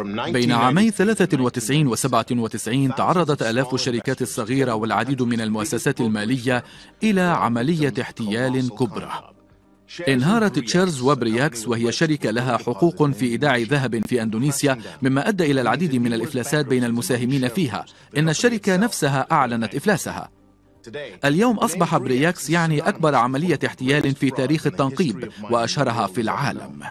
بين عامي 93 و 97 تعرضت آلاف الشركات الصغيرة والعديد من المؤسسات المالية إلى عملية احتيال كبرى انهارت تشيرز وبرياكس وهي شركة لها حقوق في إيداع ذهب في أندونيسيا مما أدى إلى العديد من الإفلاسات بين المساهمين فيها إن الشركة نفسها أعلنت إفلاسها اليوم أصبح برياكس يعني أكبر عملية احتيال في تاريخ التنقيب وأشهرها في العالم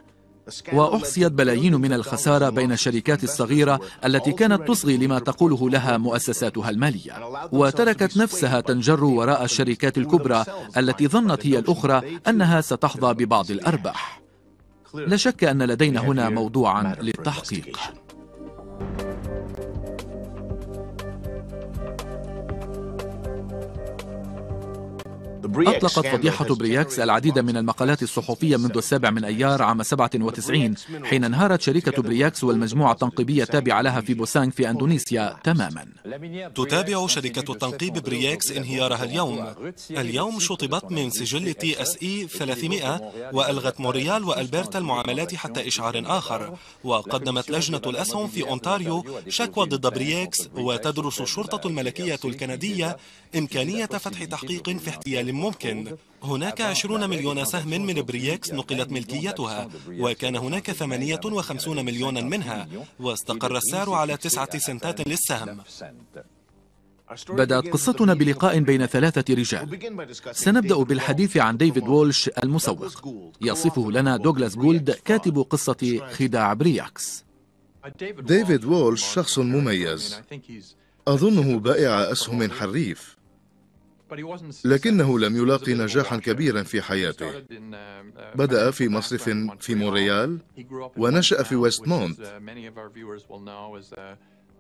وأحصيت بلايين من الخسارة بين الشركات الصغيرة التي كانت تصغي لما تقوله لها مؤسساتها المالية وتركت نفسها تنجر وراء الشركات الكبرى التي ظنت هي الأخرى أنها ستحظى ببعض الأرباح لا شك أن لدينا هنا موضوعا للتحقيق أطلقت فضيحة برياكس العديد من المقالات الصحفية منذ السابع من أيار عام 97 حين انهارت شركة برياكس والمجموعة التنقيبية التابعة لها في بوسانغ في أندونيسيا تماما تتابع شركة التنقيب برياكس انهيارها اليوم اليوم شطبت من سجل تي اس اي 300 وألغت موريال وألبرتا المعاملات حتى إشعار آخر وقدمت لجنة الأسهم في أونتاريو شكوى ضد برياكس وتدرس الشرطة الملكية الكندية إمكانية فتح تحقيق في احتيال ممكن هناك 20 مليون سهم من بريكس نقلت ملكيتها وكان هناك 58 مليونا منها واستقر السعر على 9 سنتات للسهم بدأت قصتنا بلقاء بين ثلاثة رجال سنبدأ بالحديث عن ديفيد وولش المسوق يصفه لنا دوغلاس جولد كاتب قصة خداع برياكس ديفيد وولش شخص مميز أظنه بائع أسهم حريف لكنه لم يلاقي نجاحا كبيرا في حياته بدأ في مصرف في موريال ونشأ في ويست مونت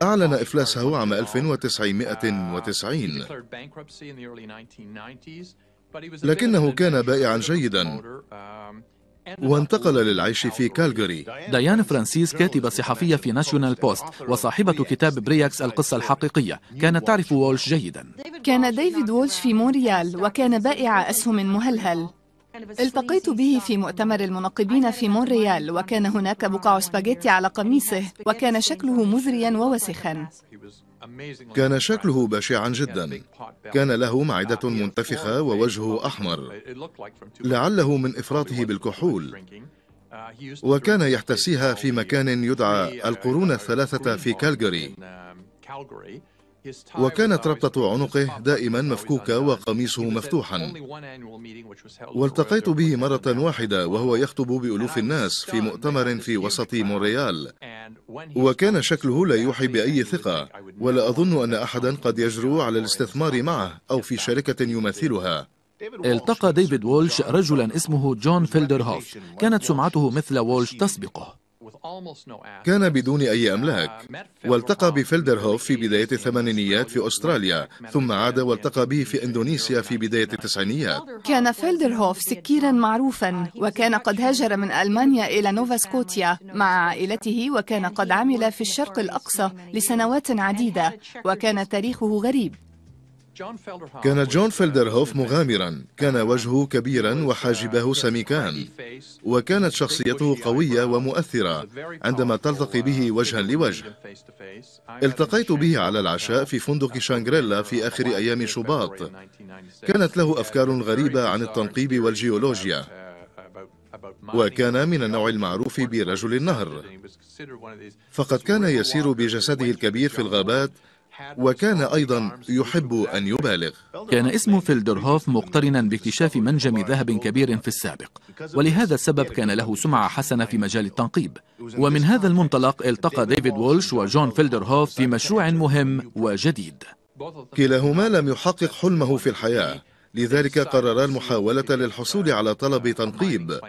أعلن إفلاسه عام 1990 لكنه كان بائعا جيدا um, وانتقل للعيش في كالجاري ديان فرانسيس كاتبة صحفية في ناشيونال بوست وصاحبة كتاب برياكس القصة الحقيقية كانت تعرف وولش جيدا كان ديفيد وولش في مونريال وكان بائع أسهم مهلهل التقيت به في مؤتمر المنقبين في مونريال وكان هناك بقع سباجيتي على قميصه وكان شكله مزريا ووسخا كان شكله بشعا جدا كان له معدة منتفخة ووجهه أحمر لعله من إفراطه بالكحول uh, وكان يحتسيها في مكان يدعى uh, القرون الثلاثة في كالجاري وكانت ربطة عنقه دائما مفكوكة وقميصه مفتوحا والتقيت به مرة واحدة وهو يخطب بألوف الناس في مؤتمر في وسط مونريال وكان شكله لا يوحي بأي ثقة ولا أظن أن أحدا قد يجرؤ على الاستثمار معه أو في شركة يمثلها التقى ديفيد وولش رجلا اسمه جون فيلدرهوف كانت سمعته مثل وولش تسبقه كان بدون أي uh, أملاك والتقى بفيلدرهوف في بداية الثمانينيات في أستراليا ثم عاد والتقى به في إندونيسيا في بداية التسعينيات كان فيلدرهوف سكيرا معروفا وكان قد هاجر من ألمانيا إلى نوفا سكوتيا مع عائلته وكان قد عمل في الشرق الأقصى لسنوات عديدة وكان تاريخه غريب كان جون فيلدرهوف مغامرا كان وجهه كبيرا وحاجبه سميكان وكانت شخصيته قوية ومؤثرة عندما تلتقي به وجها لوجه التقيت به على العشاء في فندق شانغريلا في آخر أيام شباط كانت له أفكار غريبة عن التنقيب والجيولوجيا وكان من النوع المعروف برجل النهر فقد كان يسير بجسده الكبير في الغابات وكان أيضا يحب أن يبالغ كان اسم فيلدرهوف مقترنا باكتشاف منجم ذهب كبير في السابق ولهذا السبب كان له سمعة حسنة في مجال التنقيب ومن هذا المنطلق التقى ديفيد وولش وجون فيلدرهوف في مشروع مهم وجديد كلاهما لم يحقق حلمه في الحياة لذلك قررا المحاولة للحصول على طلب تنقيب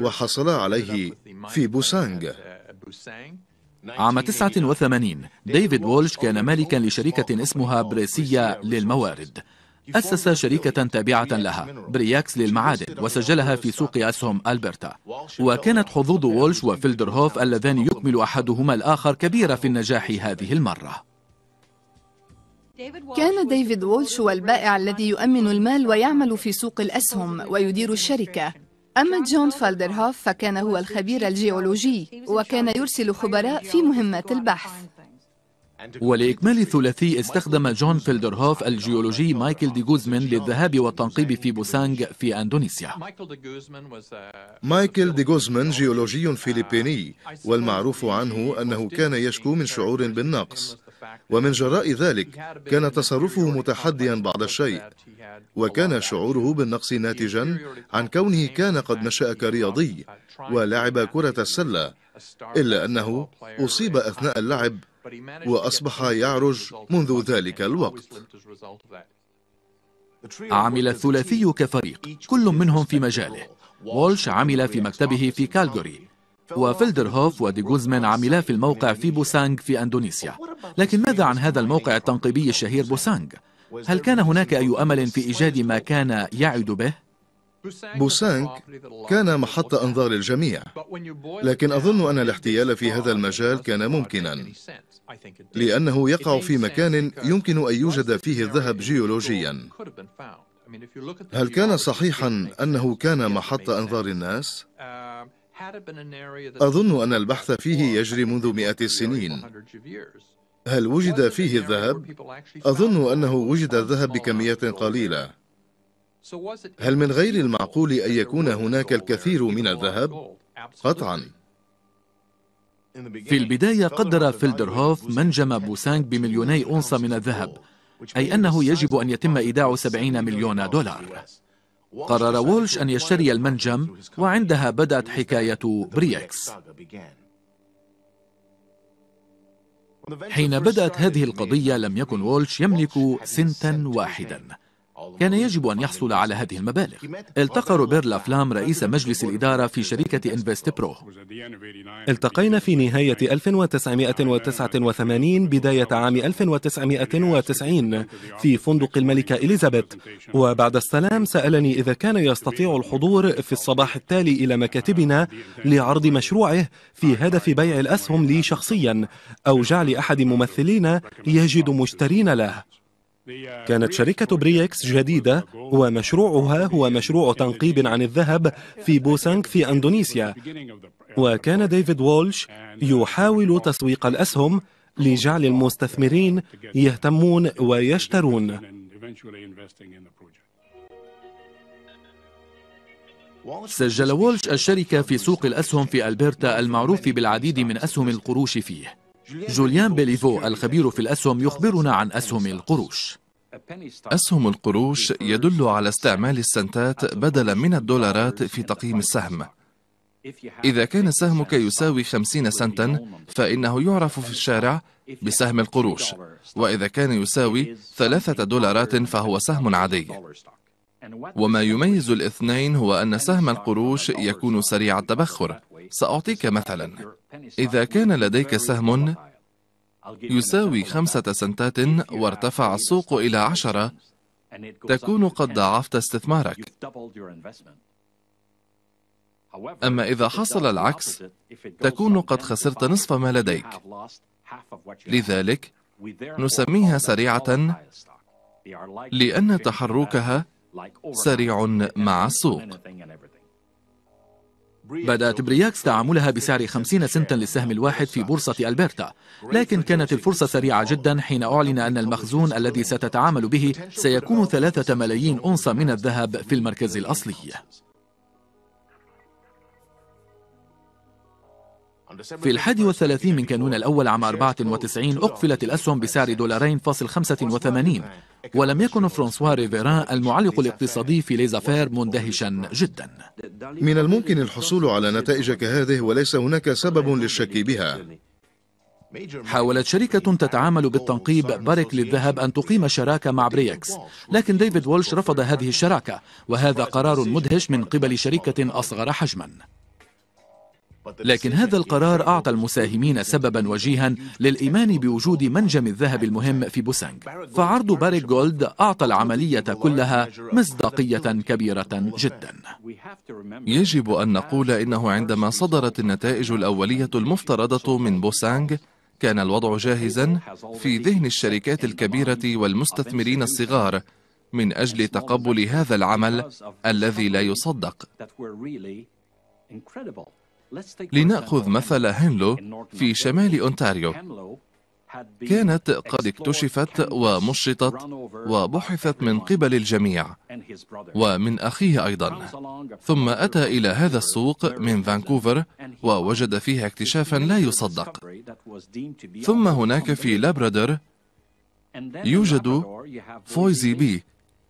وحصلا عليه في بوسانغ عام 89 ديفيد وولش كان مالكا لشركة اسمها بريسية للموارد أسس شركة تابعة لها برياكس للمعادن وسجلها في سوق أسهم ألبرتا وكانت حظوظ وولش وفيلدرهوف اللذان يكمل أحدهما الآخر كبيرة في النجاح هذه المرة كان ديفيد وولش هو البائع الذي يؤمن المال ويعمل في سوق الأسهم ويدير الشركة أما جون فالدرهوف فكان هو الخبير الجيولوجي وكان يرسل خبراء في مهمات البحث ولإكمال الثلاثي استخدم جون فيلدرهوف الجيولوجي مايكل دي جوزمان للذهاب والتنقيب في بوسانج في أندونيسيا مايكل دي جوزمان جيولوجي فيلبيني والمعروف عنه أنه كان يشكو من شعور بالنقص ومن جراء ذلك كان تصرفه متحديا بعض الشيء وكان شعوره بالنقص ناتجا عن كونه كان قد نشأ كرياضي ولعب كرة السلة إلا أنه أصيب أثناء اللعب وأصبح يعرج منذ ذلك الوقت عمل الثلاثي كفريق كل منهم في مجاله وولش عمل في مكتبه في كالجوري وفيلدرهوف ودي جوزمان عملا في الموقع في بوسانغ في أندونيسيا لكن ماذا عن هذا الموقع التنقيبي الشهير بوسانغ؟ هل كان هناك أي أمل في إيجاد ما كان يعد به؟ بوسانك كان محط أنظار الجميع لكن أظن أن الاحتيال في هذا المجال كان ممكنا لأنه يقع في مكان يمكن أن يوجد فيه الذهب جيولوجيا هل كان صحيحا أنه كان محط أنظار الناس؟ أظن أن البحث فيه يجري منذ مئة السنين هل وجد فيه الذهب؟ أظن أنه وجد الذهب بكمية قليلة هل من غير المعقول أن يكون هناك الكثير من الذهب؟ قطعا في البداية قدر فيلدرهوف منجم بوسانج بمليوني أونصة من الذهب أي أنه يجب أن يتم إيداع 70 مليون دولار قرر وولش أن يشتري المنجم وعندها بدأت حكاية بريكس حين بدأت هذه القضية لم يكن وولش يملك سنتا واحدا كان يجب أن يحصل على هذه المبالغ التقى روبير لافلام رئيس مجلس الإدارة في شركة انفست برو التقينا في نهاية 1989 بداية عام 1990 في فندق الملكة إليزابيث وبعد السلام سألني إذا كان يستطيع الحضور في الصباح التالي إلى مكاتبنا لعرض مشروعه في هدف بيع الأسهم لي شخصيا أو جعل أحد ممثلينا يجد مشترين له كانت شركة بريكس جديدة ومشروعها هو مشروع تنقيب عن الذهب في بوسانك في أندونيسيا وكان ديفيد وولش يحاول تسويق الأسهم لجعل المستثمرين يهتمون ويشترون سجل وولش الشركة في سوق الأسهم في ألبرتا المعروف بالعديد من أسهم القروش فيه جوليان بيليفو الخبير في الأسهم يخبرنا عن أسهم القروش أسهم القروش يدل على استعمال السنتات بدلا من الدولارات في تقييم السهم إذا كان سهمك يساوي خمسين سنتا فإنه يعرف في الشارع بسهم القروش وإذا كان يساوي ثلاثة دولارات فهو سهم عادي وما يميز الاثنين هو أن سهم القروش يكون سريع التبخر سأعطيك مثلا إذا كان لديك سهم يساوي خمسة سنتات وارتفع السوق إلى عشرة تكون قد ضاعفت استثمارك أما إذا حصل العكس تكون قد خسرت نصف ما لديك لذلك نسميها سريعة لأن تحركها سريع مع السوق بدأت برياكس تعاملها بسعر 50 سنتا للسهم الواحد في بورصة ألبرتا لكن كانت الفرصة سريعة جدا حين أعلن أن المخزون الذي ستتعامل به سيكون ثلاثة ملايين أونصة من الذهب في المركز الأصلي في الحادي والثلاثين من كانون الأول عام 94 أقفلت الأسهم بسعر دولارين فاصل 85 ولم يكن فرانسوا ريفيران المعلق الاقتصادي في ليزافير مندهشا جدا من الممكن الحصول على نتائج كهذه وليس هناك سبب للشك بها حاولت شركة تتعامل بالتنقيب باريك للذهب أن تقيم شراكة مع بريكس لكن ديفيد وولش رفض هذه الشراكة وهذا قرار مدهش من قبل شركة أصغر حجماً لكن هذا القرار أعطى المساهمين سببا وجيها للإيمان بوجود منجم الذهب المهم في بوسانغ فعرض باريك جولد أعطى العملية كلها مصداقية كبيرة جدا يجب أن نقول إنه عندما صدرت النتائج الأولية المفترضة من بوسانج كان الوضع جاهزا في ذهن الشركات الكبيرة والمستثمرين الصغار من أجل تقبل هذا العمل الذي لا يصدق لنأخذ مثل هنلو في شمال أونتاريو كانت قد اكتشفت ومشطت وبحثت من قبل الجميع ومن أخيه أيضا ثم أتى إلى هذا السوق من فانكوفر ووجد فيها اكتشافا لا يصدق ثم هناك في لابرادر يوجد فويزي بي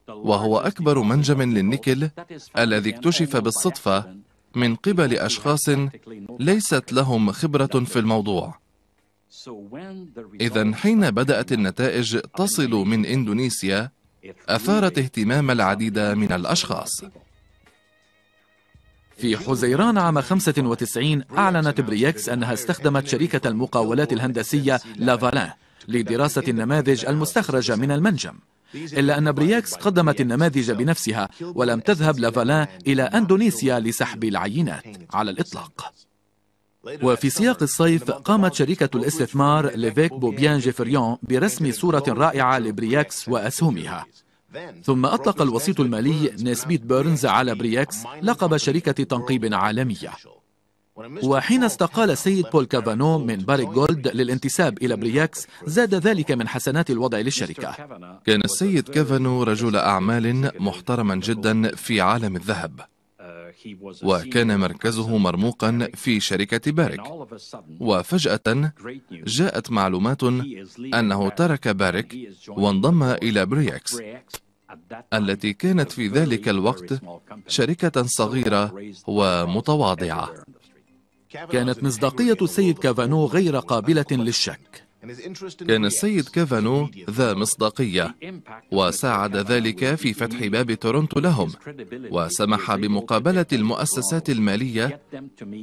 وهو أكبر منجم للنيكل الذي اكتشف بالصدفة من قبل أشخاص ليست لهم خبرة في الموضوع إذا حين بدأت النتائج تصل من إندونيسيا أثارت اهتمام العديد من الأشخاص في حزيران عام 95 أعلنت بريكس أنها استخدمت شركة المقاولات الهندسية لافالان لدراسة النماذج المستخرجة من المنجم إلا أن برياكس قدمت النماذج بنفسها ولم تذهب لافالان إلى أندونيسيا لسحب العينات على الإطلاق وفي سياق الصيف قامت شركة الاستثمار ليفيك بوبيان جيفريون برسم صورة رائعة لبرياكس وأسهمها ثم أطلق الوسيط المالي نسبيت بيرنز على برياكس لقب شركة تنقيب عالمية وحين استقال السيد بول كافانو من باريك جولد للانتساب إلى برياكس زاد ذلك من حسنات الوضع للشركة كان السيد كافانو رجل أعمال محترما جدا في عالم الذهب وكان مركزه مرموقا في شركة بارك وفجأة جاءت معلومات أنه ترك بارك وانضم إلى برياكس التي كانت في ذلك الوقت شركة صغيرة ومتواضعة كانت مصداقية السيد كافانو غير قابلة للشك كان السيد كافانو ذا مصداقية وساعد ذلك في فتح باب تورونتو لهم وسمح بمقابلة المؤسسات المالية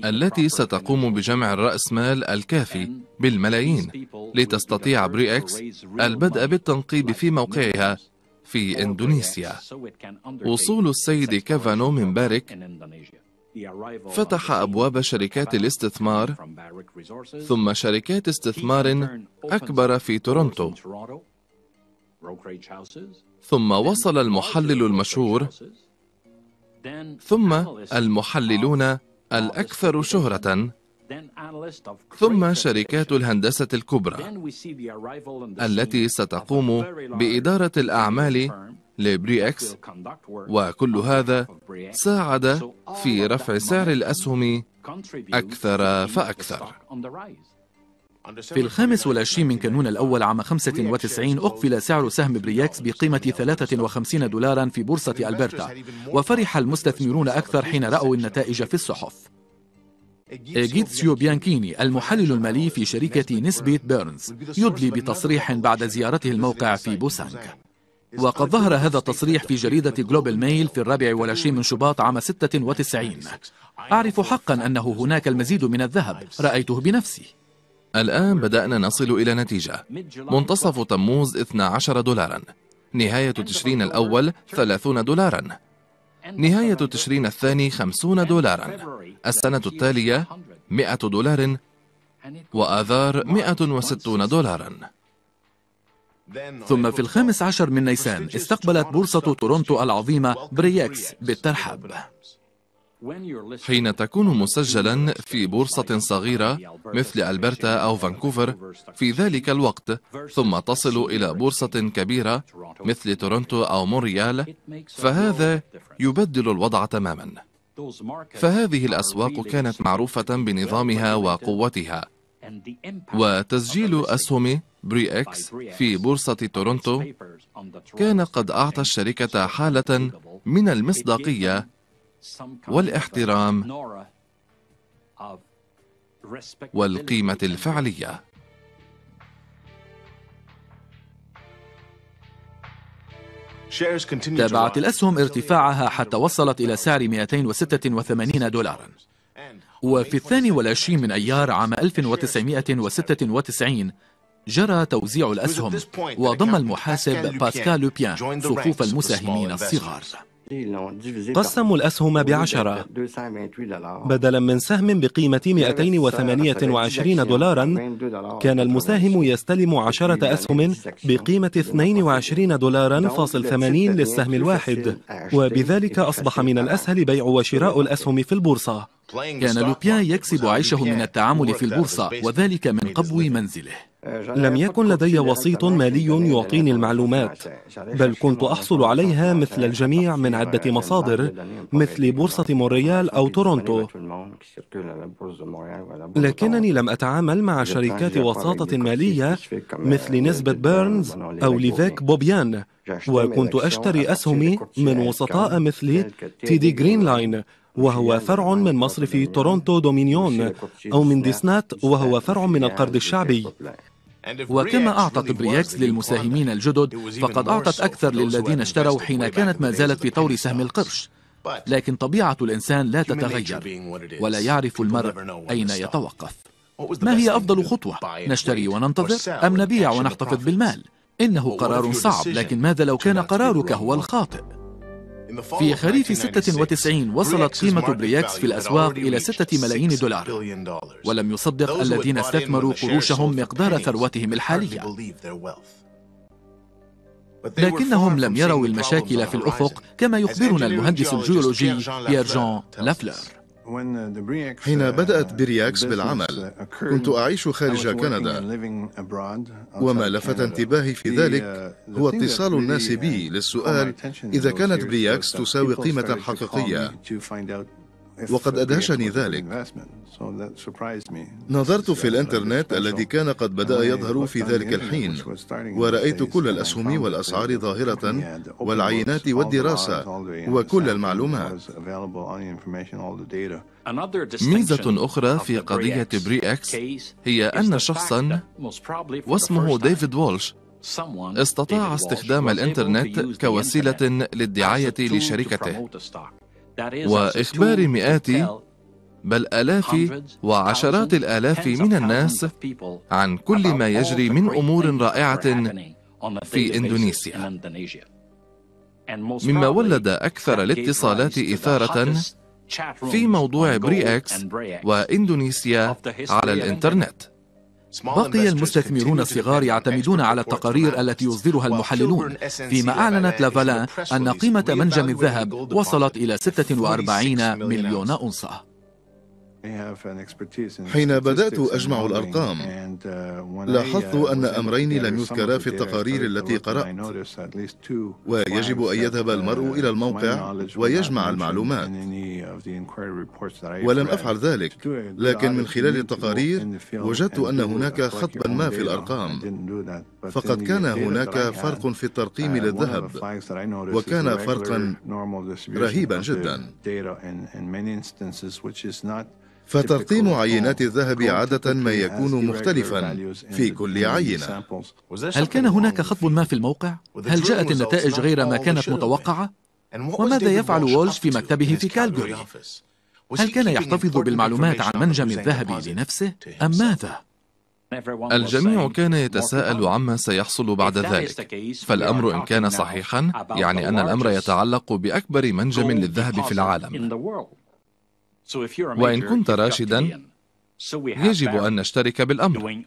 التي ستقوم بجمع الرأسمال الكافي بالملايين لتستطيع بريكس البدء بالتنقيب في موقعها في إندونيسيا وصول السيد كافانو من بارك فتح أبواب شركات الاستثمار ثم شركات استثمار أكبر في تورونتو ثم وصل المحلل المشهور ثم المحللون الأكثر شهرة ثم شركات الهندسة الكبرى التي ستقوم بإدارة الأعمال لبريكس وكل هذا ساعد في رفع سعر الأسهم أكثر فأكثر في الخامس والعشرين من كانون الأول عام 95 أقفل سعر سهم برياكس بقيمة 53 دولارا في بورصة ألبرتا وفرح المستثمرون أكثر حين رأوا النتائج في الصحف جيتسيو بيانكيني المحلل المالي في شركة نسبة بيرنز يدلي بتصريح بعد زيارته الموقع في بوسانك وقد ظهر هذا التصريح في جريدة جلوبال ميل في الرابع والعشرين من شباط عام 96 أعرف حقا أنه هناك المزيد من الذهب رأيته بنفسي الآن بدأنا نصل إلى نتيجة منتصف تموز 12 دولارا نهاية تشرين الأول 30 دولارا نهاية تشرين الثاني خمسون دولارا السنة التالية مئة دولار وآذار مئة وستون دولارا ثم في الخامس عشر من نيسان استقبلت بورصة تورونتو العظيمة برياكس بالترحاب حين تكون مسجلا في بورصة صغيرة مثل ألبرتا أو فانكوفر في ذلك الوقت ثم تصل إلى بورصة كبيرة مثل تورونتو أو مونريال فهذا يبدل الوضع تماما فهذه الأسواق كانت معروفة بنظامها وقوتها وتسجيل أسهم بري إكس في بورصة تورونتو كان قد أعطى الشركة حالة من المصداقية والاحترام والقيمة الفعلية تابعت الأسهم ارتفاعها حتى وصلت إلى سعر 286 دولارا وفي الثاني والعشرين من أيار عام 1996 جرى توزيع الأسهم وضم المحاسب باسكال لوبيان صفوف المساهمين الصغار قسموا الأسهم بعشرة بدلا من سهم بقيمة 228 دولارا كان المساهم يستلم عشرة أسهم بقيمة 22 دولارا فاصل 80 للسهم الواحد وبذلك أصبح من الأسهل بيع وشراء الأسهم في البورصة كان لوبيان يكسب عيشه من التعامل في البورصة وذلك من قبو منزله لم يكن لدي وسيط مالي يعطيني المعلومات بل كنت أحصل عليها مثل الجميع من عدة مصادر مثل بورصة مونريال أو تورونتو لكنني لم أتعامل مع شركات وساطة مالية مثل نسبة بيرنز أو ليفيك بوبيان وكنت أشتري أسهمي من وسطاء مثل تيدي جرين لاين وهو فرع من مصرف تورونتو دومينيون أو من ديسنات وهو فرع من القرض الشعبي وكما أعطت برياكس للمساهمين الجدد فقد أعطت أكثر للذين اشتروا حين كانت ما زالت في طور سهم القرش لكن طبيعة الإنسان لا تتغير ولا يعرف المرء أين يتوقف ما هي أفضل خطوة؟ نشتري وننتظر أم نبيع ونحتفظ بالمال؟ إنه قرار صعب لكن ماذا لو كان قرارك هو الخاطئ؟ في خريف 96 وصلت قيمة برياكس في الأسواق إلى 6 ملايين دولار ولم يصدق الذين استثمروا قروشهم مقدار ثروتهم الحالية لكنهم لم يروا المشاكل في الأفق كما يخبرنا المهندس الجيولوجي بيير جون لافلر حين uh, بدأت برياكس بالعمل كنت أعيش خارج كندا وما لفت انتباهي في uh, ذلك هو اتصال الناس uh, بي للسؤال إذا كانت برياكس تساوي قيمة حقيقية وقد أدهشني ذلك نظرت في الإنترنت الذي كان قد بدأ يظهر في ذلك الحين ورأيت كل الأسهم والأسعار ظاهرة والعينات والدراسة وكل المعلومات ميزة أخرى في قضية بري إكس هي أن شخصا واسمه ديفيد وولش استطاع استخدام الإنترنت كوسيلة للدعاية لشركته واخبار مئات بل الاف وعشرات الالاف من الناس عن كل ما يجري من امور رائعه في اندونيسيا مما ولد اكثر الاتصالات اثاره في موضوع برياكس واندونيسيا على الانترنت بقي المستثمرون الصغار يعتمدون على التقارير التي يصدرها المحللون فيما أعلنت لافالان أن قيمة منجم الذهب وصلت إلى 46 مليون أونصة حين بدأت أجمع الأرقام uh, لاحظت uh, أن أمرين لم يذكرا في التقارير التي قرأت ويجب أن يذهب المرء uh, إلى الموقع ويجمع المعلومات ولم أفعل ذلك لكن من خلال التقارير وجدت أن هناك خطبا ما في الأرقام فقد كان هناك فرق في الترقيم uh, للذهب وكان فرقا رهيبا جدا فترقيم عينات الذهب عادة ما يكون مختلفا في كل عينة هل كان هناك خطب ما في الموقع؟ هل جاءت النتائج غير ما كانت متوقعة؟ وماذا يفعل وولش في مكتبه في كالجوري؟ هل كان يحتفظ بالمعلومات عن منجم الذهب لنفسه أم ماذا؟ الجميع كان يتساءل عما سيحصل بعد ذلك فالأمر إن كان صحيحا يعني أن الأمر يتعلق بأكبر منجم للذهب في العالم وإن كنت راشدا يجب أن نشترك بالأمر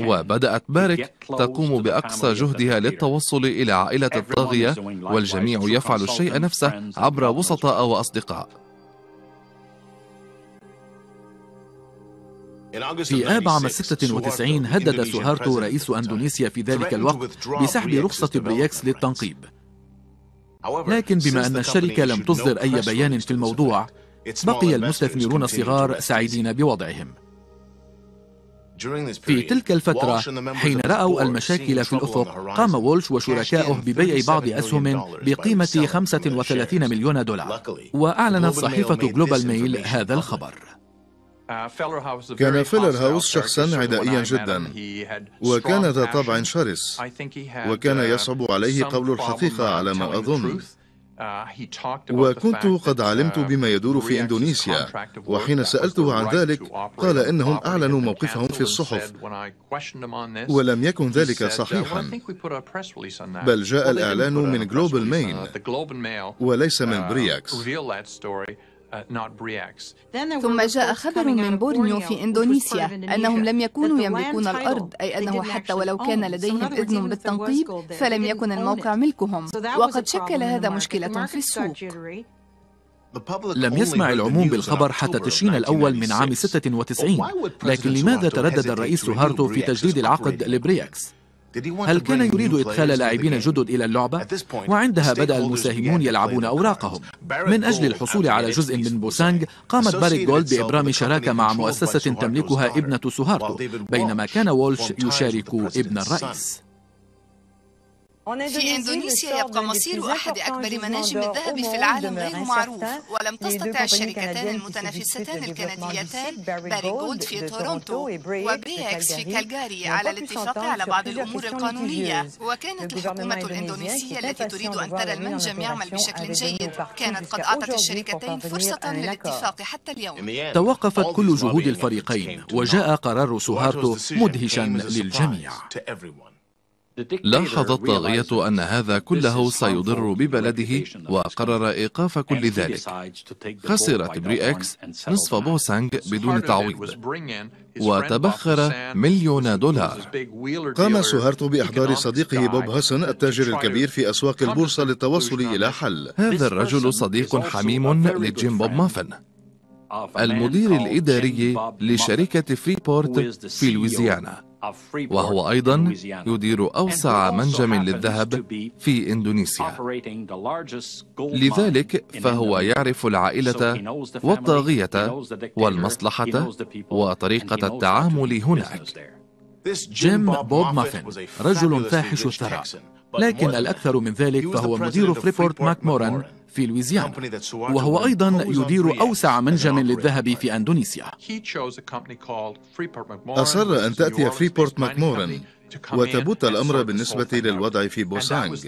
وبدأت بارك تقوم بأقصى جهدها للتوصل إلى عائلة الطاغية والجميع يفعل الشيء نفسه عبر وسطاء وأصدقاء في آب عام 96 هدد سوهارتو رئيس أندونيسيا في ذلك الوقت بسحب رخصة برياكس للتنقيب لكن بما أن الشركة لم تصدر أي بيان في الموضوع بقي المستثمرون الصغار سعيدين بوضعهم في تلك الفترة حين رأوا المشاكل في الأفق قام وولش وشركائه ببيع بعض أسهم بقيمة 35 مليون دولار وأعلنت صحيفة جلوبال ميل هذا الخبر uh, كان فيلر هاوس شخصا عدائيا جدا وكان ذا طبع شرس وكان يصعب عليه قول الحقيقة على ما أظن Uh, وكنت قد علمت uh, بما يدور في إندونيسيا وحين سألته عن ذلك قال إنهم أعلنوا موقفهم في الصحف ولم يكن ذلك uh, صحيحا بل جاء الإعلان من جلوبال مين وليس من برياكس Uh, ثم جاء خبر من بورنيو في إندونيسيا أنهم لم يكونوا يملكون الأرض أي أنه حتى ولو كان لديهم إذن بالتنقيب فلم يكن الموقع ملكهم وقد شكل هذا مشكلة في السوق لم يسمع العموم بالخبر حتى تشرين الأول من عام 96 لكن لماذا تردد الرئيس هارتو في تجديد العقد لبرياكس؟ هل كان يريد إدخال لاعبين جدد إلى اللعبة؟ وعندها بدأ المساهمون يلعبون أوراقهم من أجل الحصول على جزء من بوسانج قامت باريك جولد بإبرام شراكة مع مؤسسة تملكها ابنة سوهارتو بينما كان وولش يشارك ابن الرئيس في إندونيسيا يبقى مصير أحد أكبر مناجم الذهب في العالم غير معروف ولم تستطع الشركتان المتنافستان الكنديتان باري جولد في تورونتو وبري إكس في كالجاري على الاتفاق على بعض الأمور القانونية وكانت الحكومة الإندونيسية التي تريد أن ترى المنجم يعمل بشكل جيد كانت قد أعطت الشركتين فرصة للاتفاق حتى اليوم توقفت كل جهود الفريقين وجاء قرار سوهارتو مدهشا للجميع لاحظ الطاغية أن هذا كله سيضر ببلده وقرر إيقاف كل ذلك خسر بري إكس نصف بوسانج بدون تعويض وتبخر مليون دولار قام سهارتو بإحضار صديقه بوب هاسن التاجر الكبير في أسواق البورصة للتوصل إلى حل هذا الرجل صديق حميم لجيم بوب مافن المدير الإداري لشركة فريبورت في e لويزيانا وهو أيضا يدير أوسع منجم للذهب في إندونيسيا لذلك فهو يعرف العائلة والطاغية والمصلحة وطريقة التعامل هناك جيم بوب مافن رجل فاحش الثراء لكن الأكثر من ذلك فهو مدير فريبورت ماكموران في لويزيانا وهو أيضا يدير أوسع منجم للذهب في أندونيسيا أصر أن تأتي فريبورت ماكمورن وتبت الأمر بالنسبة للوضع في بوسانج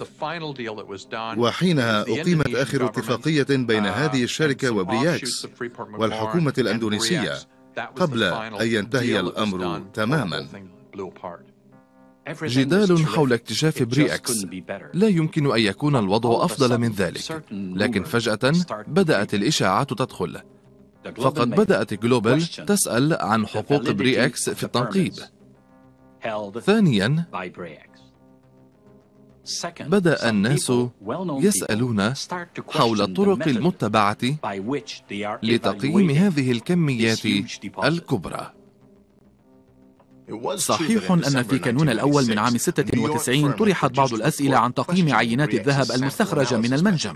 وحينها أقيمت آخر اتفاقية بين uh, هذه الشركة وبرياكس والحكومة الأندونيسية قبل أن ينتهي الأمر تماما جدال حول اكتشاف بري اكس لا يمكن أن يكون الوضع أفضل من ذلك لكن فجأة بدأت الإشاعات تدخل فقد بدأت جلوبل تسأل عن حقوق بري اكس في التنقيب ثانيا بدأ الناس يسألون حول الطرق المتبعة لتقييم هذه الكميات الكبرى صحيح أن في كانون الأول من عام 96 طرحت بعض الأسئلة عن تقييم عينات الذهب المستخرجة من المنجم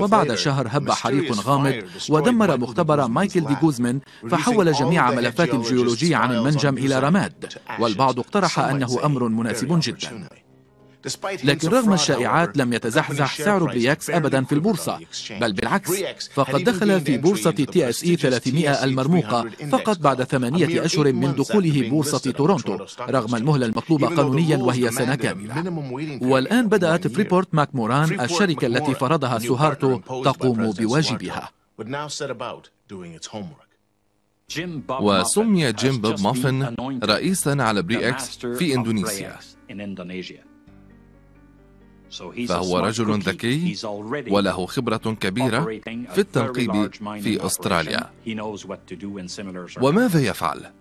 وبعد شهر هب حريق غامض ودمر مختبر مايكل دي جوزمان فحول جميع ملفات الجيولوجية عن المنجم إلى رماد والبعض اقترح أنه أمر مناسب جداً لكن رغم الشائعات لم يتزحزح سعر برياكس أبدا في البورصة بل بالعكس فقد دخل في بورصة تي اس اي 300 المرموقة فقط بعد ثمانية أشهر من دخوله بورصة تورونتو رغم المهلة المطلوبة قانونيا وهي سنة كاملة والآن بدأت فريبورت ماكموران الشركة التي فرضها سوهارتو تقوم بواجبها وسمي جيم بوب مافن رئيسا على بري اكس في اندونيسيا فهو رجل ذكي وله خبرة كبيرة في التنقيب في أستراليا وماذا يفعل؟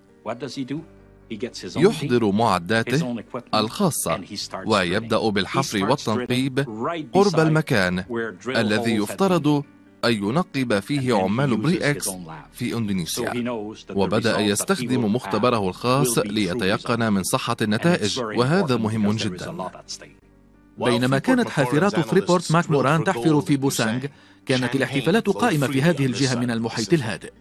يحضر معداته الخاصة ويبدأ بالحفر والتنقيب قرب المكان الذي يفترض أن ينقب فيه عمال بري إكس في إندونيسيا وبدأ يستخدم مختبره الخاص ليتيقن من صحة النتائج وهذا مهم جدا بينما كانت حافرات فريبورت ماكموران تحفر في بوسانغ كانت الاحتفالات قائمة في هذه الجهة من المحيط الهادئ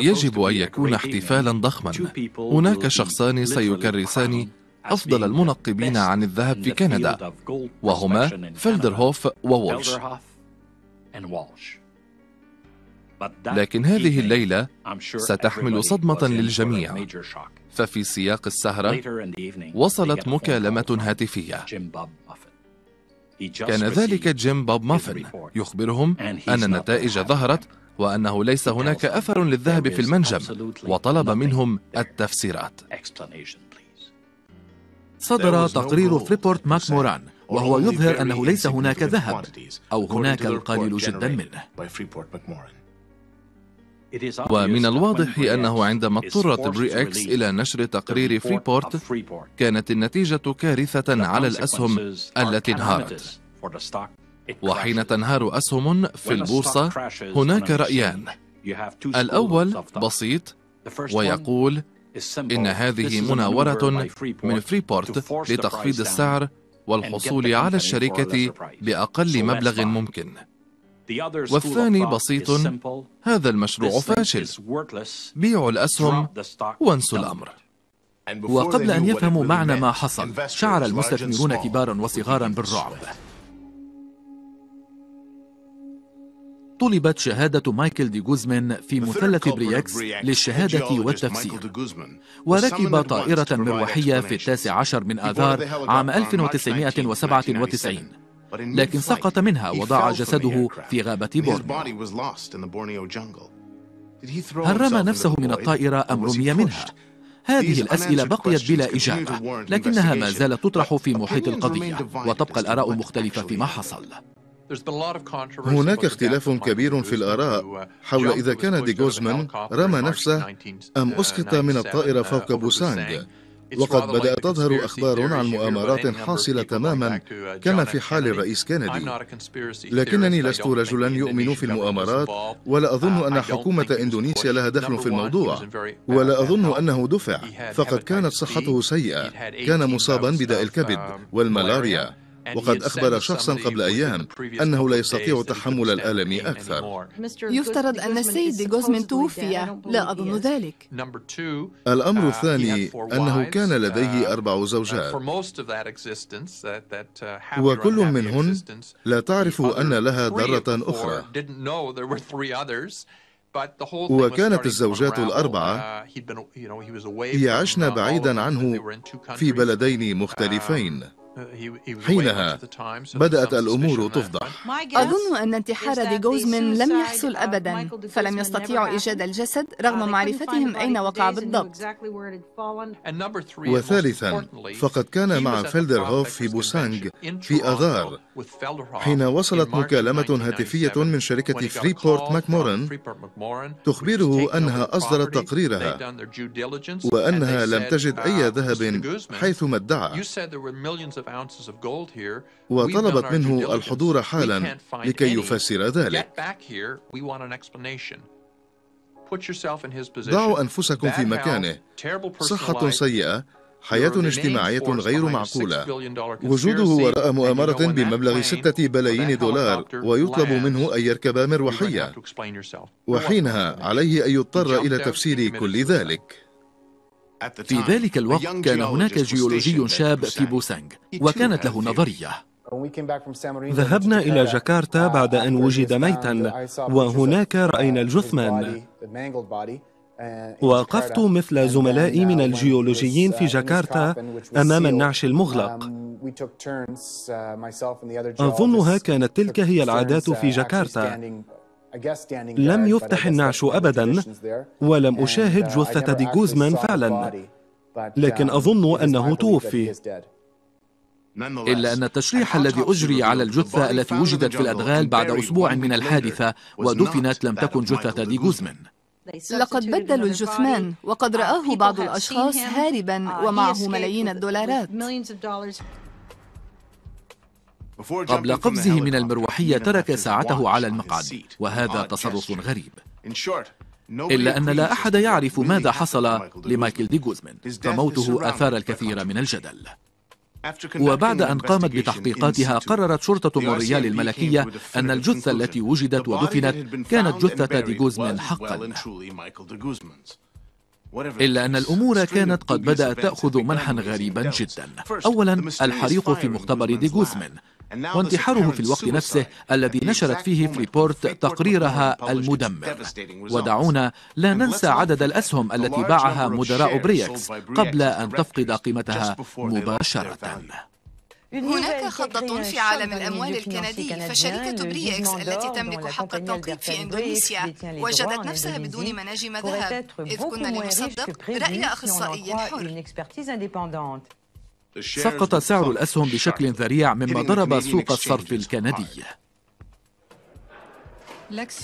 يجب أن يكون احتفالا ضخما هناك شخصان سيكرسان أفضل المنقبين عن الذهب في كندا وهما فلدرهوف وولش لكن هذه الليلة ستحمل صدمة للجميع ففي سياق السهرة وصلت مكالمة هاتفية كان ذلك جيم بوب مافن يخبرهم أن النتائج ظهرت وأنه ليس هناك أثر للذهب في المنجم وطلب منهم التفسيرات صدر تقرير فريبورت ماكموران وهو يظهر أنه ليس هناك ذهب أو هناك القليل جدا منه ومن الواضح أنه عندما اضطرت بري إكس إلى نشر تقرير فريبورت كانت النتيجة كارثة على الأسهم التي انهارت وحين تنهار أسهم في البورصة هناك رأيان الأول بسيط ويقول إن هذه مناورة من فريبورت لتخفيض السعر والحصول على الشركة بأقل مبلغ ممكن والثاني بسيط هذا المشروع فاشل بيعوا الأسهم وانسوا الأمر وقبل أن يفهموا معنى ما حصل شعر المستثمرون كبارا وصغارا بالرعب طلبت شهادة مايكل دي جوزمان في مثلث برياكس للشهادة والتفسير وركب طائرة مروحية في التاسع عشر من آذار عام 1997 لكن سقط منها وضاع جسده في غابة بورنيو هل رمى نفسه من الطائرة أم رمي منها؟ هذه الأسئلة بقيت بلا إجابة لكنها ما زالت تطرح في محيط القضية وتبقى الآراء مختلفة فيما حصل هناك اختلاف كبير في الآراء uh, حول إذا كان دي جوزمان رمى نفسه أم أسقط من الطائرة فوق بوسانج uh, وقد بدأت تظهر أخبار عن مؤامرات حاصلة تماما uh, كما في حال الرئيس كندي لكنني لست رجلا يؤمن في المؤامرات ولا أظن أن حكومة إندونيسيا لها دخل في الموضوع ولا أظن أنه دفع فقد كانت صحته سيئة كان مصابا بداء الكبد um, والملاريا وقد أخبر شخصا قبل أيام أنه لا يستطيع تحمل الألم أكثر يفترض أن السيد جوزمن توفي لا أظن ذلك الأمر uh, الثاني أنه كان لديه uh, أربع زوجات uh, وكل منهن لا تعرف أن لها ضرة أخرى وكانت الزوجات الأربعة يعشن بعيدا عنه في بلدين مختلفين حينها بدأت الأمور تفضح أظن أن انتحار دي جوزمن لم يحصل uh, أبدا فلم يستطيعوا إيجاد الجسد رغم uh, معرفتهم أين وقع بالضبط وثالثا فقد كان مع فيلدرهوف في بوسانج في أذار حين وصلت مكالمة هاتفية من شركة فريبورت ماكمورن تخبره أنها أصدرت تقريرها وأنها لم تجد uh, أي ذهب حيثما ادعى وطلبت منه الحضور حالا لكي يفسر ذلك ضعوا أنفسكم في مكانه صحة سيئة حياة اجتماعية غير معقولة وجوده وراء مؤامرة بمبلغ ستة بلايين دولار ويطلب منه أن يركب مروحية وحينها عليه أن يضطر إلى تفسير كل ذلك في ذلك الوقت كان هناك جيولوجي شاب في بوسانغ وكانت له نظرية ذهبنا إلى جاكرتا uh, بعد أن وجد ميتا وهناك رأينا الجثمان uh, وقفت مثل زملائي uh, من الجيولوجيين في جاكرتا أمام النعش المغلق um, أظنها كانت تلك هي العادات في جاكرتا لم يفتح النعش ابدا ولم اشاهد uh, جثه دي جوزمان فعلا لكن um, اظن انه توفي إلا أن التشريح الذي أجري على الجثة التي وجدت في الأدغال بعد أسبوع من الحادثة ودفنت لم تكن جثة دي جوزمان لقد بدلوا الجثمان وقد رآه بعض الأشخاص هاربا ومعه ملايين الدولارات قبل قفزه من المروحية ترك ساعته على المقعد وهذا تصرف غريب إلا أن لا أحد يعرف ماذا حصل لمايكل دي جوزمان فموته أثار الكثير من الجدل وبعد أن قامت بتحقيقاتها قررت شرطة مونريال الملكية أن الجثة التي وجدت ودفنت كانت جثة دي جوزمان حقا إلا أن الأمور كانت قد بدأت تأخذ منحا غريبا جدا أولا الحريق في مختبر دي جوزمان وانتحاره في الوقت نفسه الذي نشرت فيه فريبورت تقريرها المدمر ودعونا لا ننسى عدد الأسهم التي باعها مدراء بريكس قبل أن تفقد قيمتها مباشرة هناك خطة في عالم الأموال الكندي فشركة بريكس التي تملك حق التنقيب في إندونيسيا وجدت نفسها بدون مناجم ذهب إذ كنا لنصدق رأي أخصائي حر سقط سعر الأسهم بشكل ذريع مما ضرب سوق الصرف الكندي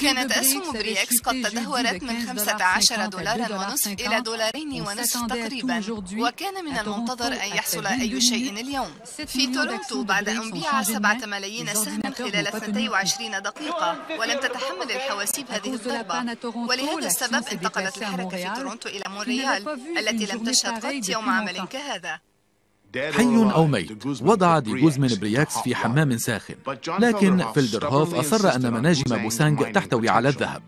كانت أسهم بريكس قد تدهورت من 15 دولارا ونصف إلى دولارين ونصف تقريبا وكان من المنتظر أن يحصل أي شيء اليوم في تورونتو بعد أن بيع 7 ملايين سهم خلال 22 دقيقة ولم تتحمل الحواسيب هذه الضربة ولهذا السبب انتقلت الحركة في تورونتو إلى مونريال التي لم تشهد قط يوم عمل كهذا حي أو ميت وضع دي جوزمن برياكس في حمام ساخن لكن فيلدرهوف أصر أن مناجم بوسانج تحتوي على الذهب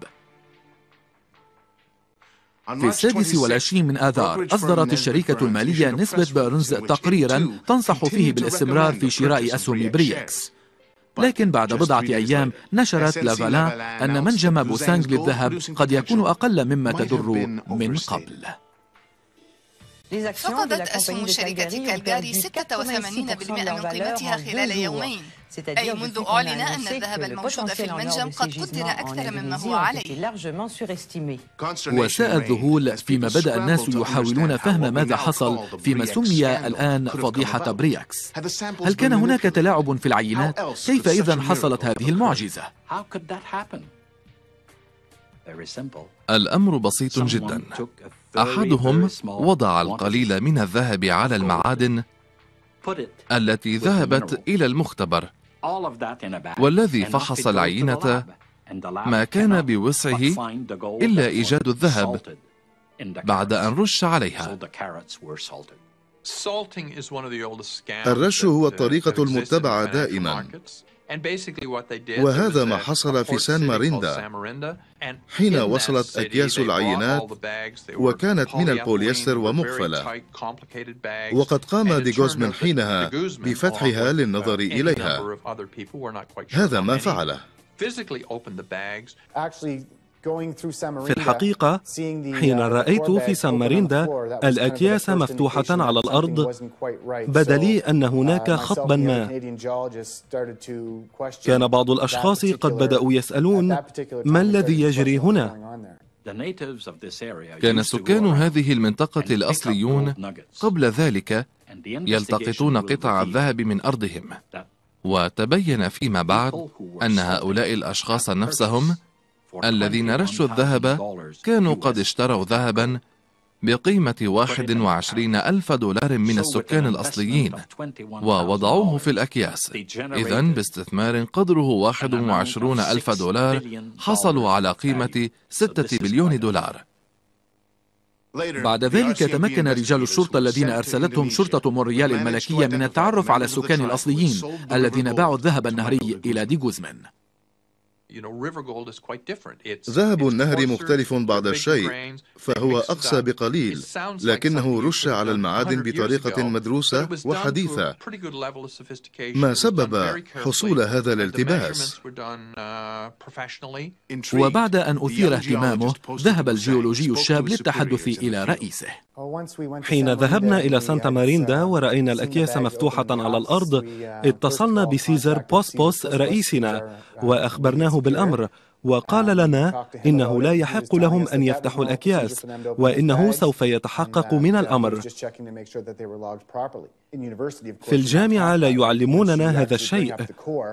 في السادس والعشرين من آذار أصدرت الشركة المالية نسبة بيرنز تقريرا تنصح فيه بالاستمرار في شراء أسهم برياكس لكن بعد بضعة أيام نشرت لافالان أن منجم بوسانج للذهب قد يكون أقل مما تدر من قبل فقدت أسهم شركة كالجاري 86% من قيمتها خلال يومين أي منذ أعلن أن الذهب الموجود في المنجم قد قدر أكثر مما هو عليه وساء الذهول فيما بدأ الناس يحاولون فهم ماذا حصل فيما سمي الآن فضيحة برياكس هل كان هناك تلاعب في العينات؟ كيف إذا حصلت هذه المعجزة؟ الأمر بسيط جدا احدهم وضع القليل من الذهب على المعادن التي ذهبت الى المختبر والذي فحص العينه ما كان بوسعه الا ايجاد الذهب بعد ان رش عليها الرش هو uh, الطريقه المتبعه دائما وهذا ما حصل في سان ماريندا حين وصلت أكياس العينات وكانت من البوليستر ومقفلة وقد قام ديغوزمن حينها بفتحها للنظر إليها هذا ما فعله في الحقيقة حين uh, رأيت في ساماريندا الأكياس مفتوحة على الأرض بدا لي أن uh, هناك خطبا ما كان بعض الأشخاص قد بدأوا يسألون ما الذي يجري هنا؟ كان سكان هذه المنطقة الأصليون قبل ذلك يلتقطون قطع الذهب من أرضهم وتبين فيما بعد أن هؤلاء الأشخاص نفسهم الذين رشوا الذهب كانوا قد اشتروا ذهبا بقيمة 21 ألف دولار من السكان الأصليين ووضعوه في الأكياس إذا باستثمار قدره 21 ألف دولار حصلوا على قيمة 6 بليون دولار بعد ذلك تمكن رجال الشرطة الذين أرسلتهم شرطة مونريال الملكية من التعرف على السكان الأصليين الذين باعوا الذهب النهري إلى دي جوزمان ذهب النهر مختلف بعض الشيء فهو أقسى بقليل لكنه رش على المعادن بطريقة مدروسة وحديثة ما سبب حصول هذا الالتباس uh, وبعد أن أثير اهتمامه ذهب الجيولوجي الشاب للتحدث إلى رئيسه حين ذهبنا إلى سانتا ماريندا ورأينا الأكياس مفتوحة على الأرض uh, اتصلنا بسيزر بوسبوس رئيسنا وأخبرناه بالأمر وقال لنا إنه لا يحق لهم أن يفتحوا الأكياس وإنه سوف يتحقق من الأمر في الجامعة لا يعلموننا هذا الشيء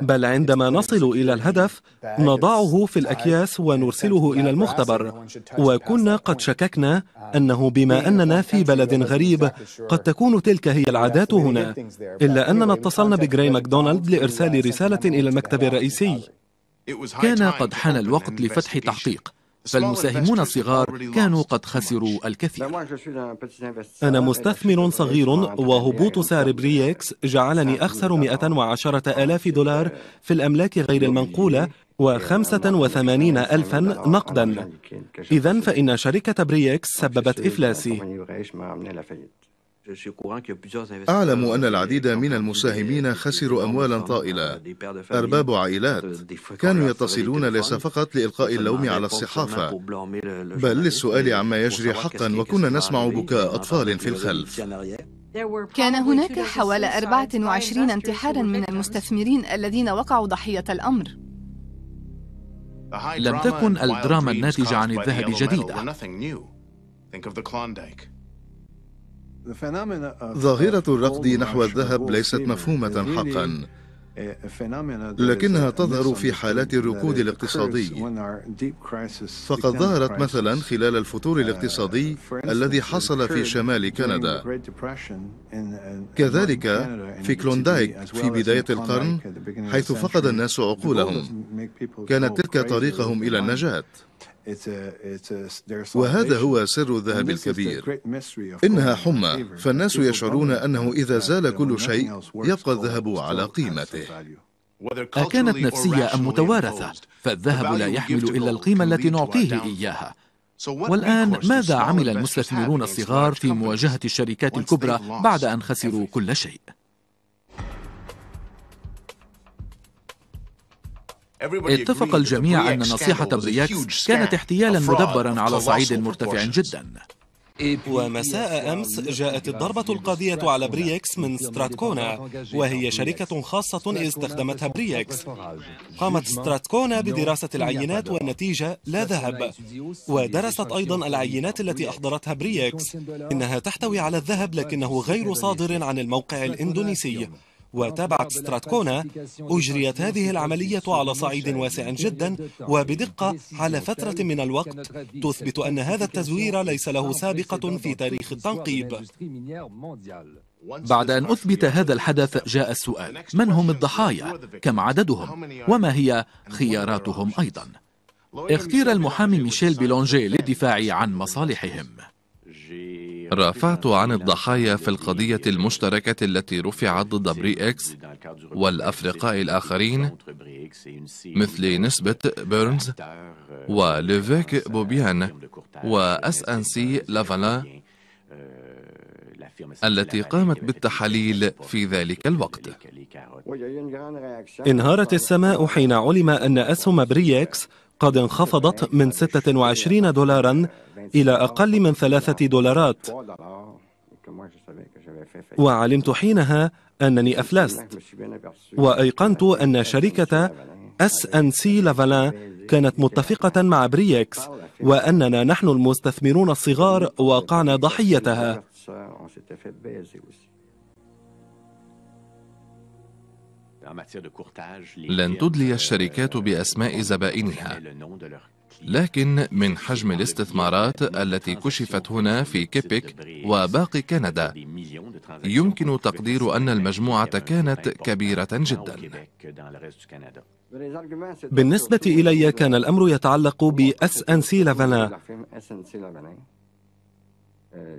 بل عندما نصل إلى الهدف نضعه في الأكياس ونرسله إلى المختبر وكنا قد شككنا أنه بما أننا في بلد غريب قد تكون تلك هي العادات هنا إلا أننا اتصلنا بجراي ماكدونالد لإرسال رسالة إلى المكتب الرئيسي كان قد حان الوقت لفتح تحقيق فالمساهمون الصغار كانوا قد خسروا الكثير أنا مستثمر صغير وهبوط سعر بريكس جعلني أخسر 110 ألاف دولار في الأملاك غير المنقولة و و85 ألفا نقدا إذا فإن شركة بريكس سببت إفلاسي أعلم أن العديد من المساهمين خسروا أموالا طائلة أرباب عائلات euh, كانوا يتصلون ليس فقط لإلقاء اللوم على الصحافة بل للسؤال عما يجري حقا وكنا نسمع بكاء أطفال في الخلف كان هناك حوالي 24 انتحارا من المستثمرين الذين وقعوا ضحية الأمر لم تكن الدراما الناتجة عن الذهب جديدة ظاهرة الركض نحو الذهب ليست مفهومة حقا آه، لكنها تظهر في حالات الركود الاقتصادي فقد ظهرت مثلا خلال الفتور uh, الاقتصادي الذي حصل في شمال كندا uh, كذلك في كلوندايك في بداية القرن حيث فقد الناس عقولهم كانت تلك طريقهم إلى النجاة وهذا هو سر الذهب الكبير إنها حمى فالناس يشعرون أنه إذا زال كل شيء يبقى الذهب على قيمته أكانت نفسية أم متوارثة فالذهب لا يحمل إلا القيمة التي نعطيه إياها والآن ماذا عمل المستثمرون الصغار في مواجهة الشركات الكبرى بعد أن خسروا كل شيء؟ اتفق الجميع أن نصيحة برياكس كانت احتيالا مدبرا على صعيد مرتفع جدا ومساء أمس جاءت الضربة القاضية على بريكس من ستراتكونا وهي شركة خاصة استخدمتها بريكس قامت ستراتكونا بدراسة العينات والنتيجة لا ذهب ودرست أيضا العينات التي أحضرتها بريكس إنها تحتوي على الذهب لكنه غير صادر عن الموقع الإندونيسي وتابعت ستراتكونا أجريت هذه العملية على صعيد واسع جدا وبدقة على فترة من الوقت تثبت أن هذا التزوير ليس له سابقة في تاريخ التنقيب بعد أن أثبت هذا الحدث جاء السؤال من هم الضحايا؟ كم عددهم؟ وما هي خياراتهم أيضا؟ اختير المحامي ميشيل بيلونجي للدفاع عن مصالحهم رافعت عن الضحايا في القضية المشتركة التي رفعت ضد بريكس والأفرقاء الآخرين مثل نسبة بيرنز وليفيك بوبيان وأس أن سي لافالا التي قامت بالتحاليل في ذلك الوقت انهارت السماء حين علم أن أسهم بريكس قد انخفضت من 26 دولارا إلى أقل من ثلاثة دولارات وعلمت حينها أنني أفلست وأيقنت أن شركة اس ان سي لافالان كانت متفقة مع بريكس وأننا نحن المستثمرون الصغار وقعنا ضحيتها لن تدلي euh, الشركات euh, بأسماء زبائنها لكن من حجم الاستثمارات التي كشفت هنا في كيبك وباقي كندا يمكن تقدير أن المجموعة كانت كبيرة جدا بالنسبة إلي كان الأمر يتعلق بأس أن سي لافانا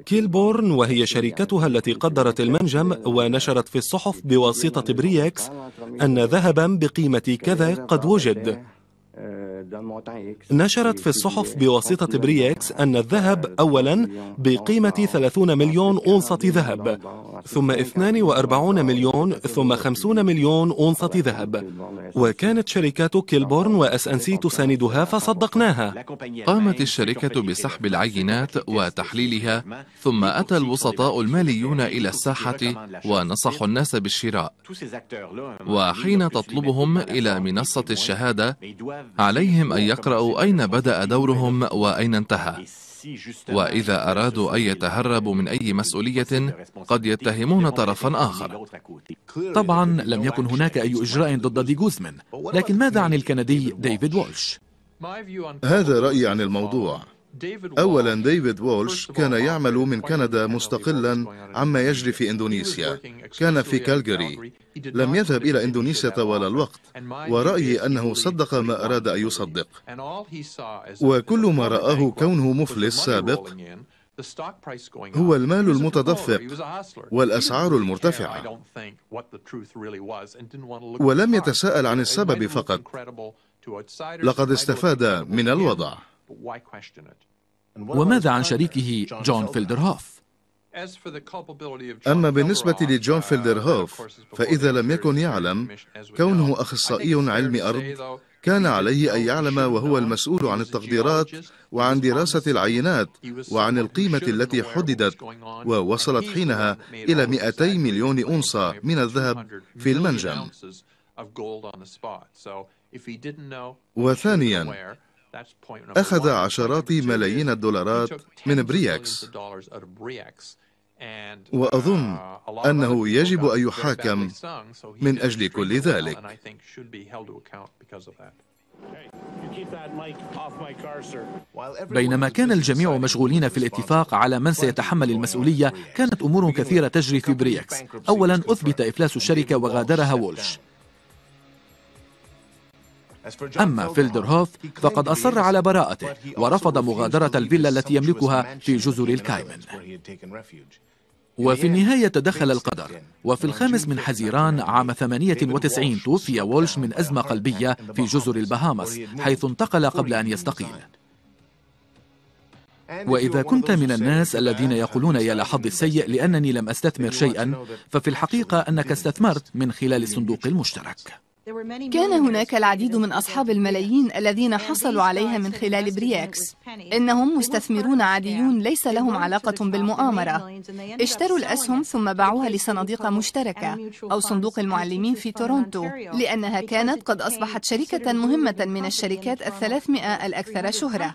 كيلبورن وهي شركتها التي قدرت المنجم ونشرت في الصحف بواسطة برياكس أن ذهبا بقيمة كذا قد وجد نشرت في الصحف بواسطة بريكس أن الذهب أولا بقيمة 30 مليون أونصة ذهب ثم 42 مليون ثم 50 مليون أونصة ذهب وكانت شركات كيلبورن وأس أن سي تساندها فصدقناها قامت الشركة بسحب العينات وتحليلها ثم أتى الوسطاء الماليون إلى الساحة ونصحوا الناس بالشراء وحين تطلبهم إلى منصة الشهادة عليهم عليهم أن يقرأوا أين بدأ دورهم وأين انتهى وإذا أرادوا أن يتهربوا من أي مسؤولية قد يتهمون طرفا آخر طبعا لم يكن هناك أي إجراء ضد دي جوزمن لكن ماذا عن الكندي ديفيد وولش؟ هذا رأيي عن الموضوع أولا ديفيد وولش كان يعمل من كندا مستقلا عما يجري في إندونيسيا كان في كالجاري لم يذهب إلى إندونيسيا طوال الوقت ورأيي أنه صدق ما أراد أن يصدق وكل ما رآه كونه مفلس سابق هو المال المتدفق والأسعار المرتفعة ولم يتساءل عن السبب فقط لقد استفاد من الوضع وماذا عن شريكه جون فيلدرهوف؟ أما بالنسبة لجون uh, فيلدرهوف فإذا لم يكن يعلم كونه أخصائي علم أرض كان عليه أن يعلم وهو المسؤول عن التقديرات وعن دراسة العينات وعن القيمة التي حددت ووصلت حينها إلى 200 مليون أونصة من الذهب في المنجم وثانيا أخذ عشرات ملايين الدولارات من برياكس وأظن أنه يجب أن يحاكم من أجل كل ذلك بينما كان الجميع مشغولين في الاتفاق على من سيتحمل المسؤولية كانت أمور كثيرة تجري في بريكس أولا أثبت إفلاس الشركة وغادرها وولش أما فيلدر هوف فقد أصر على براءته ورفض مغادرة الفيلا التي يملكها في جزر الكايمن وفي النهاية تدخل القدر وفي الخامس من حزيران عام 98 توفي وولش من أزمة قلبية في جزر البهامس حيث انتقل قبل أن يستقيل وإذا كنت من الناس الذين يقولون يا لحظ السيء لأنني لم أستثمر شيئا ففي الحقيقة أنك استثمرت من خلال الصندوق المشترك كان هناك العديد من أصحاب الملايين الذين حصلوا عليها من خلال برياكس إنهم مستثمرون عاديون ليس لهم علاقة بالمؤامرة اشتروا الأسهم ثم باعوها لصناديق مشتركة أو صندوق المعلمين في تورونتو لأنها كانت قد أصبحت شركة مهمة من الشركات الثلاثمائة الأكثر شهرة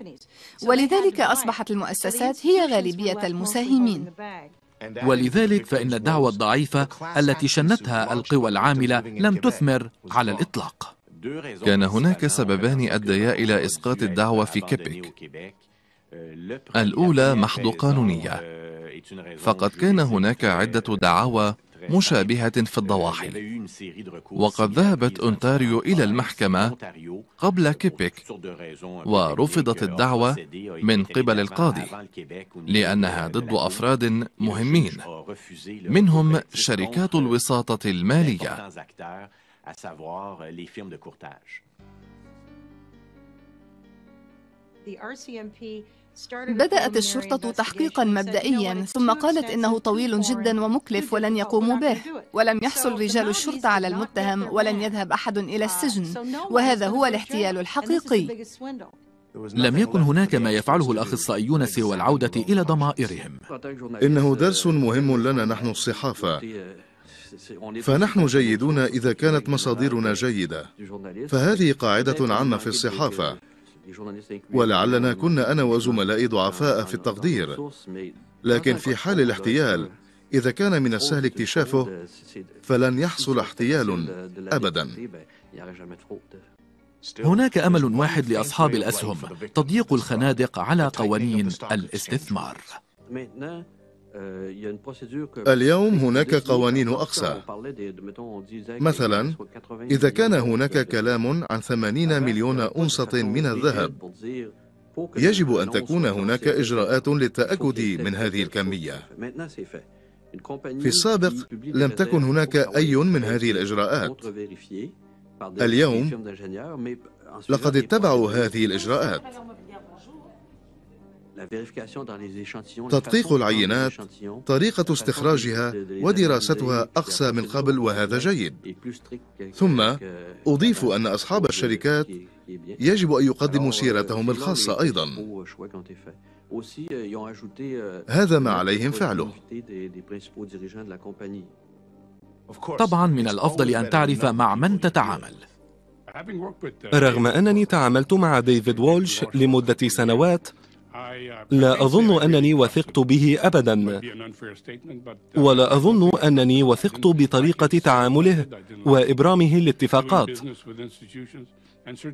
ولذلك أصبحت المؤسسات هي غالبية المساهمين ولذلك فإن الدعوة الضعيفة التي شنتها القوى العاملة لم تثمر على الإطلاق كان هناك سببان أديا إلى إسقاط الدعوة في كيبيك الأولى محض قانونية فقد كان هناك عدة دعاوى مشابهة في الضواحي وقد ذهبت أونتاريو إلى المحكمة قبل كيبيك ورفضت الدعوة من قبل القاضي لأنها ضد أفراد مهمين منهم شركات الوساطة المالية The RCMP بدأت الشرطة تحقيقا مبدئيا ثم قالت إنه طويل جدا ومكلف ولن يقوموا به ولم يحصل رجال الشرطة على المتهم ولن يذهب أحد إلى uh, السجن وهذا هو الاحتيال الحقيقي لم يكن هناك ما يفعله الأخصائيون سوى العودة إلى ضمائرهم إنه درس مهم لنا نحن الصحافة فنحن جيدون إذا كانت مصادرنا جيدة فهذه قاعدة عامة في الصحافة ولعلنا كنا أنا وزملائي ضعفاء في التقدير لكن في حال الاحتيال إذا كان من السهل اكتشافه فلن يحصل احتيال أبدا هناك أمل واحد لأصحاب الأسهم تضييق الخنادق على قوانين الاستثمار Euh, اليوم هناك قوانين أقصى مثلا إذا كان هناك كلام عن 80 مليون أنصة من الذهب يجب أن تكون هناك إجراءات للتأكد من هذه الكمية في السابق لم تكن هناك أي من هذه الإجراءات اليوم لقد اتبعوا هذه الإجراءات تدقيق العينات طريقة استخراجها ودراستها أقسى من قبل وهذا جيد ثم أضيف أن أصحاب الشركات يجب أن يقدموا euh, سيرتهم الخاصة أيضا euh, euh, هذا ما عليهم فعله طبعا من الأفضل أن تعرف مع من تتعامل uh, رغم أنني تعاملت مع ديفيد وولش لمدة سنوات لا أظن أنني وثقت به أبدا uh, ولا أظن أنني وثقت بطريقة تعامله وإبرامه لاتفاقات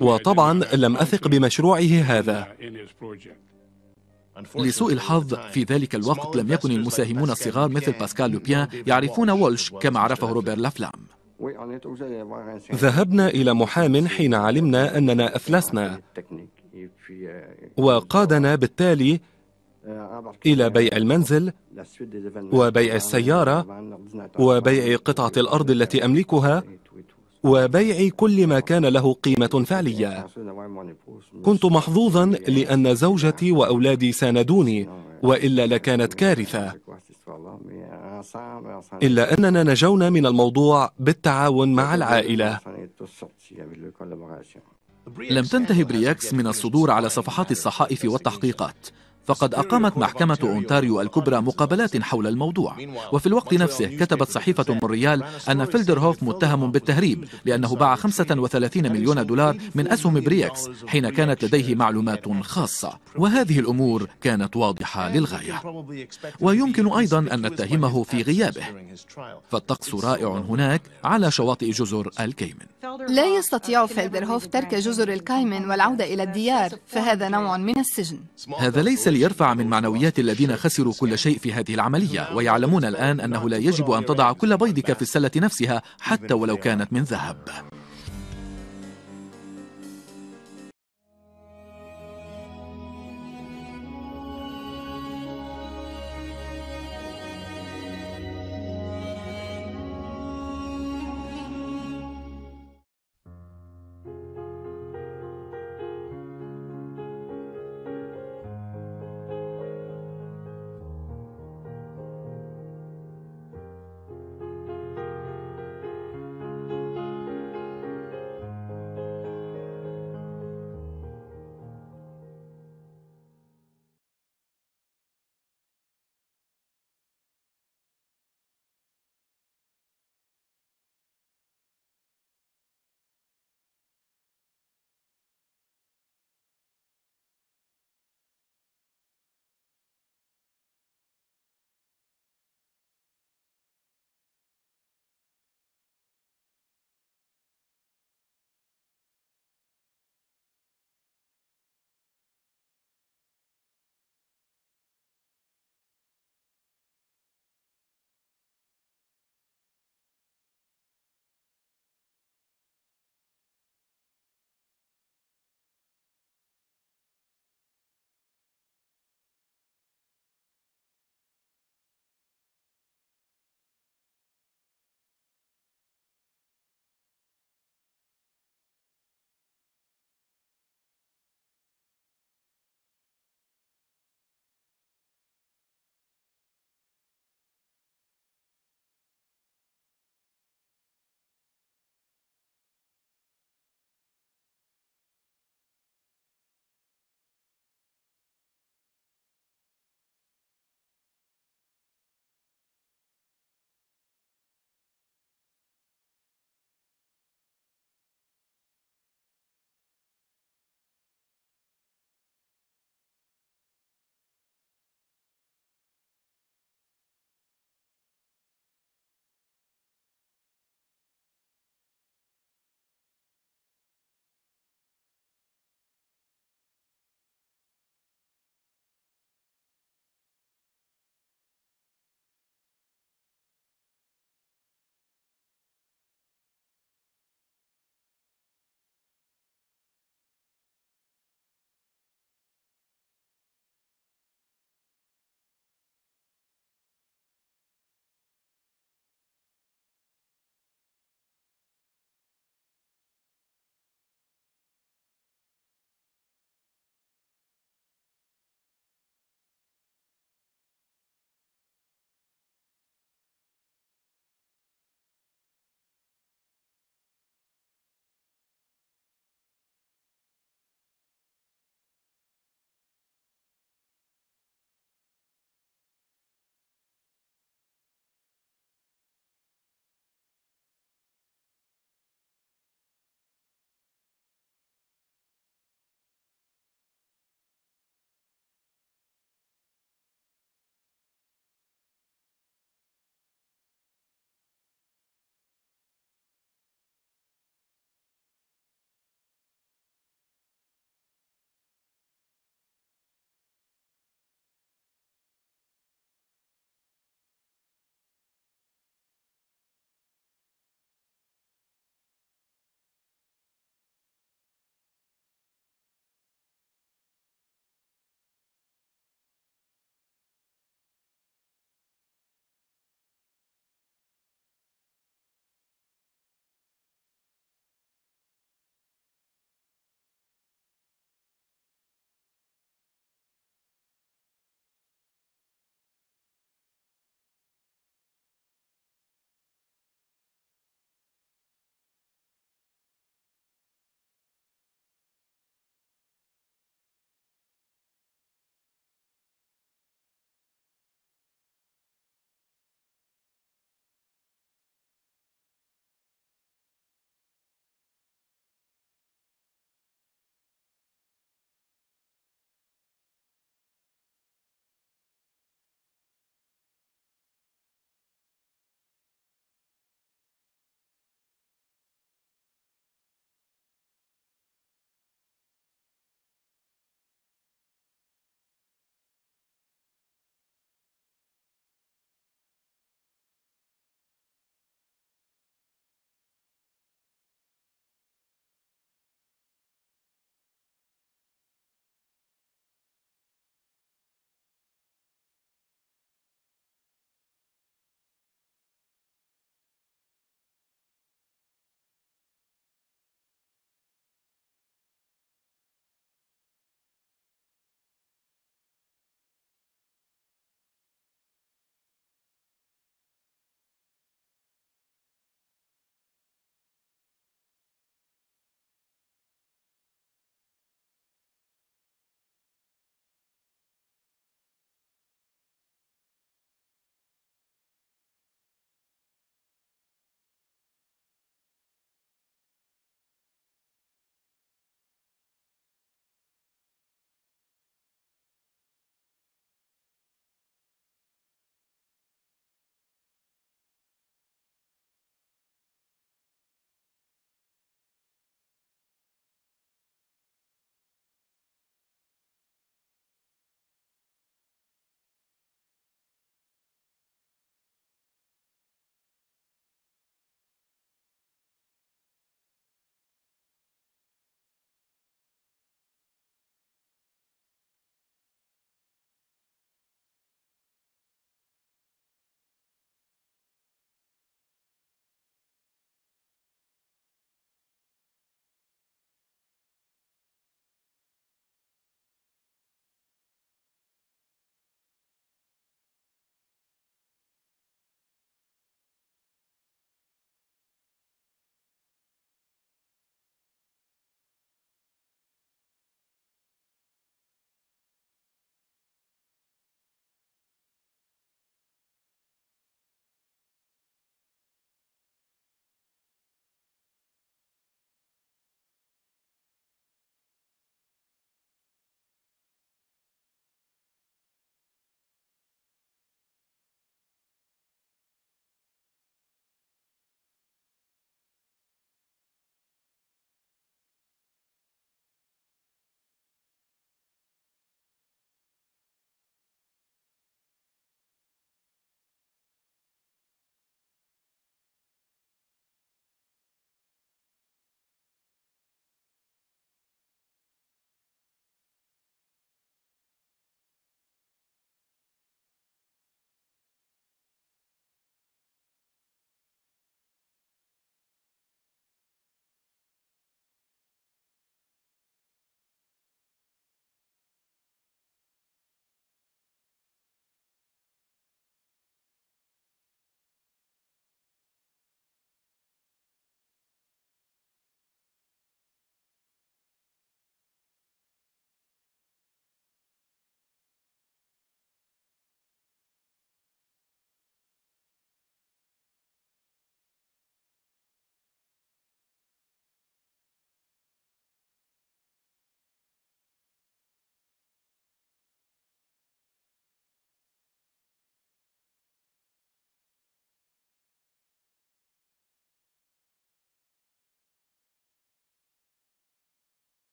وطبعا لم أثق بمشروعه uh, هذا لسوء الحظ في ذلك الوقت لم يكن المساهمون الصغار مثل باسكال لوبيان يعرفون وولش كما عرفه روبرت لافلام ذهبنا إلى محام حين علمنا أننا أفلسنا آه، وقادنا بالتالي إلى بيع المنزل وبيع السيارة وبيع قطعة الأرض التي أملكها وبيع كل ما كان له قيمة فعلية كنت محظوظا لأن زوجتي وأولادي ساندوني وإلا لكانت كارثة إلا أننا نجونا من الموضوع بالتعاون مع العائلة لم تنتهي برياكس من الصدور على صفحات الصحائف والتحقيقات فقد أقامت محكمة أونتاريو الكبرى مقابلات حول الموضوع وفي الوقت نفسه كتبت صحيفة مونريال أن فيلدرهوف متهم بالتهريب لأنه باع 35 مليون دولار من أسهم بريكس حين كانت لديه معلومات خاصة وهذه الأمور كانت واضحة للغاية ويمكن أيضا أن نتهمه في غيابه فالطقس رائع هناك على شواطئ جزر الكيمن لا يستطيع فيلدرهوف ترك جزر الكايمن والعودة إلى الديار فهذا نوع من السجن هذا ليس ليرفع من معنويات الذين خسروا كل شيء في هذه العملية ويعلمون الآن أنه لا يجب أن تضع كل بيضك في السلة نفسها حتى ولو كانت من ذهب